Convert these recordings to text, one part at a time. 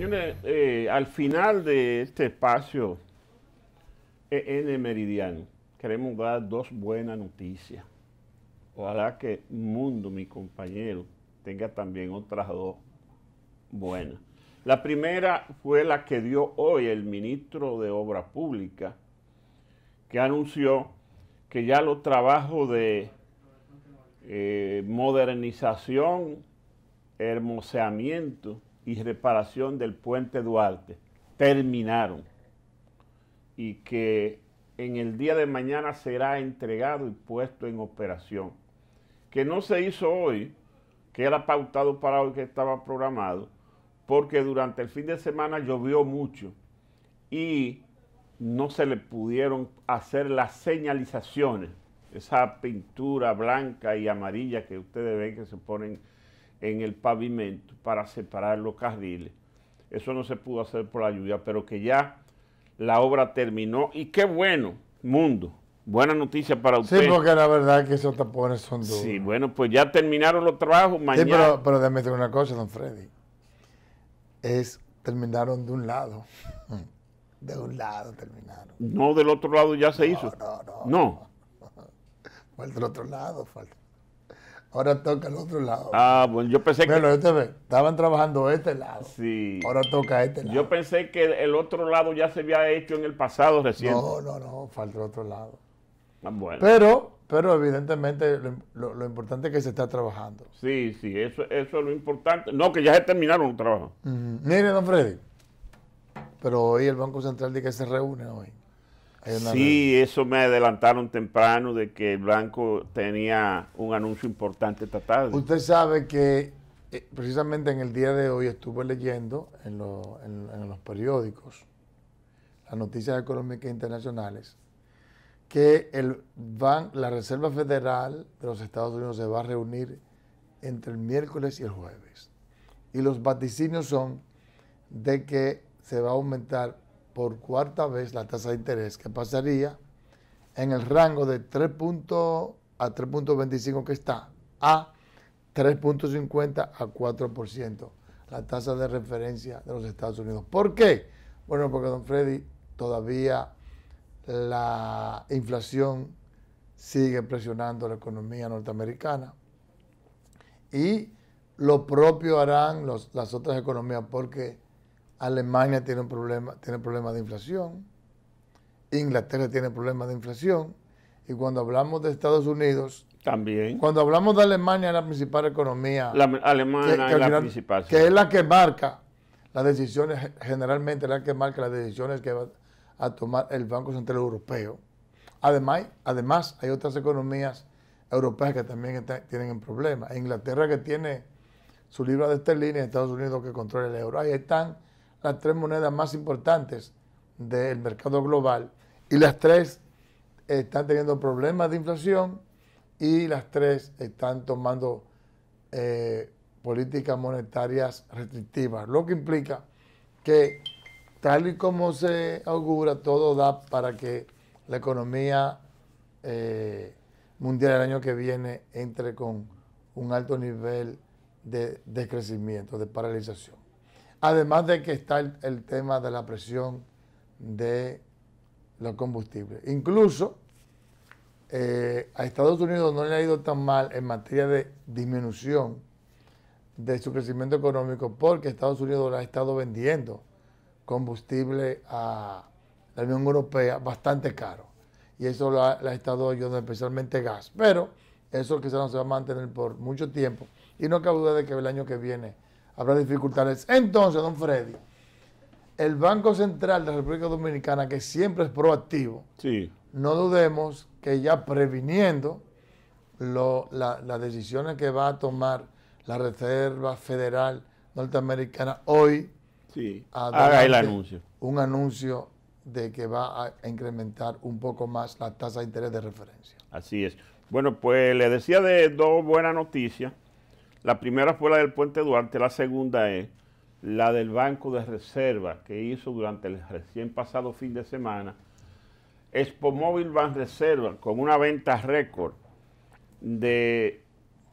Señores, eh, al final de este espacio EN el Meridiano, queremos dar dos buenas noticias. Ojalá que Mundo, mi compañero, tenga también otras dos buenas. La primera fue la que dio hoy el ministro de Obras Públicas, que anunció que ya los trabajos de eh, modernización, hermoseamiento, y reparación del puente Duarte terminaron y que en el día de mañana será entregado y puesto en operación. Que no se hizo hoy, que era pautado para hoy, que estaba programado, porque durante el fin de semana llovió mucho y no se le pudieron hacer las señalizaciones, esa pintura blanca y amarilla que ustedes ven que se ponen en el pavimento para separar los carriles. Eso no se pudo hacer por la lluvia, pero que ya la obra terminó. Y qué bueno, mundo. Buena noticia para usted. Sí, porque la verdad que esos tapones son duros. Sí, bueno, pues ya terminaron los trabajos mañana. Sí, pero, pero déjame decir una cosa, don Freddy. Es, terminaron de un lado. De un lado terminaron. No, del otro lado ya se hizo. No, no. No. del otro lado, falta. Ahora toca el otro lado. Ah, bueno, yo pensé Bueno, que. Este, estaban trabajando este lado. Sí. Ahora toca este lado. Yo pensé que el otro lado ya se había hecho en el pasado recién. No, no, no, falta otro lado. Ah, bueno. Pero, pero evidentemente lo, importante es que se está trabajando. Sí, sí, eso, eso es lo importante. No, que ya se terminaron los trabajos. Mire, don Freddy. Pero hoy el Banco Central dice que se reúne hoy. Sí, eso me adelantaron temprano de que el Blanco tenía un anuncio importante esta tarde. Usted sabe que eh, precisamente en el día de hoy estuve leyendo en, los periódicos las noticias económicas internacionales que la Reserva Federal de los Estados Unidos se va a reunir entre el miércoles y el jueves. Y los vaticinios son de que se va a aumentar por cuarta vez la tasa de interés, que pasaría en el rango de 3. a 3.25 que está a 3.50 a 4%, la tasa de referencia de los Estados Unidos. ¿Por qué? Bueno, porque don Freddy, todavía la inflación sigue presionando la economía norteamericana y lo propio harán las otras economías porque Alemania tiene un problema, tiene problemas de inflación, Inglaterra tiene problemas de inflación, y cuando hablamos de Estados Unidos, también. Cuando hablamos de Alemania, la principal economía. La Alemania que, es la principal. Que es la que marca las decisiones, generalmente la que marca las decisiones que va a tomar el Banco Central Europeo. Además, además hay otras economías europeas que también tienen tienen problema, Inglaterra que tiene su libra de esterlina y Estados Unidos que controla el euro. Ahí están las tres monedas más importantes del mercado global y las tres están teniendo problemas de inflación y las tres están tomando eh, políticas monetarias restrictivas, lo que implica que tal y como se augura, todo da para que la economía eh, mundial el año que viene entre con un alto nivel de, de crecimiento, de paralización. Además de que está el, tema de la presión de los combustibles. Incluso eh, a Estados Unidos no le ha ido tan mal en materia de disminución de su crecimiento económico porque Estados Unidos le ha estado vendiendo combustible a la Unión Europea bastante caro. Y eso lo ha, ha estado ayudando especialmente gas. Pero eso quizás no se va a mantener por mucho tiempo. Y no cabe duda de que el año que viene habrá dificultades. Entonces, don Freddy, el Banco Central de la República Dominicana, que siempre es proactivo, no dudemos que ya previniendo las decisiones que va a tomar la Reserva Federal norteamericana, hoy haga el anuncio. Un anuncio de que va a incrementar un poco más la tasa de interés de referencia. Así es. Bueno, pues le decía de dos buenas noticias. La primera fue la del puente Duarte, la segunda es la del Banco de Reserva que hizo durante el recién pasado fin de semana Expomóvil Ban Reserva con una venta récord de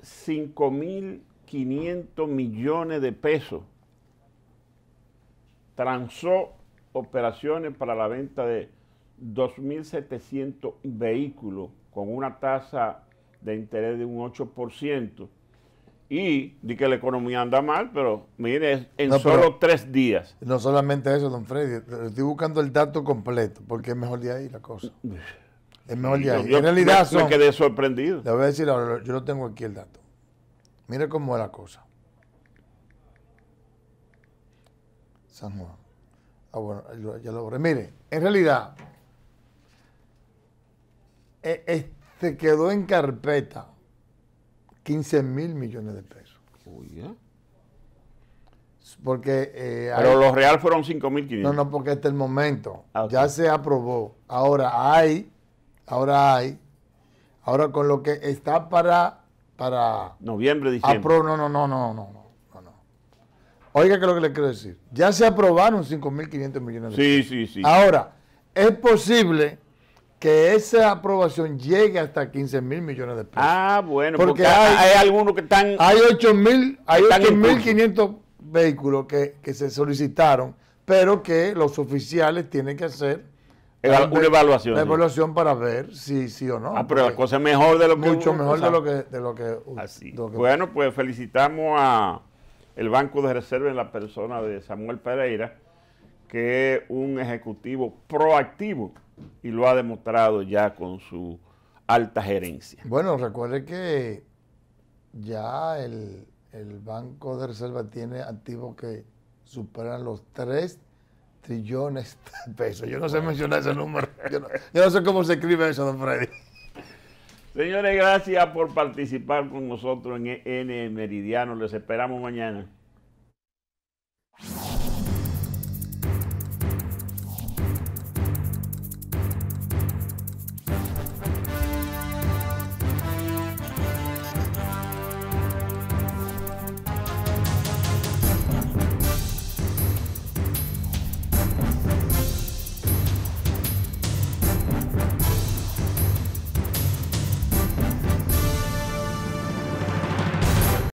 5.500 millones de pesos. Transó operaciones para la venta de 2.700 vehículos con una tasa de interés de un 8% y di que la economía anda mal, pero mire, en solo tres días. No solamente eso, don Freddy, estoy buscando el dato completo, porque es mejor de ahí la cosa. Es mejor de ahí. en realidad me, quedé sorprendido. Le voy a decir ahora, yo no tengo aquí el dato. Mire cómo es la cosa. San Juan. Ah, bueno, ya lo borré. Mire, en realidad, e, este quedó en carpeta 15 mil millones de pesos. Uy, ¿eh? Porque. Eh, Pero los real fueron 5 mil No, no, porque hasta el momento. Ah, ya se aprobó. Ahora hay. Ahora hay. Ahora con lo que está para. para Noviembre, diciembre. Apro, no, no, no, no, no, no, no. Oiga, que lo que le quiero decir. Ya se aprobaron 5.500 millones de pesos. Sí, sí, sí. Ahora, es posible que esa aprobación llegue hasta 15 mil millones de pesos. Ah, bueno, porque, hay, algunos que están. Hay 8 mil, hay 8.500 vehículos que, se solicitaron, pero que los oficiales tienen que hacer una evaluación. Una evaluación para ver si sí o no. Ah, pero la cosa es mejor de lo que. Mucho mejor de lo que, de lo que, bueno, pues felicitamos a el Banco de Reserva en la persona de Samuel Pereira, que es un ejecutivo proactivo y lo ha demostrado ya con su alta gerencia. Bueno, recuerde que ya el, Banco de Reserva tiene activos que superan los 3 trillones de pesos. Yo no sé mencionar ese número. Yo no, yo no sé cómo se escribe eso, don Freddy. Señores, gracias por participar con nosotros en e N Meridiano. Les esperamos mañana.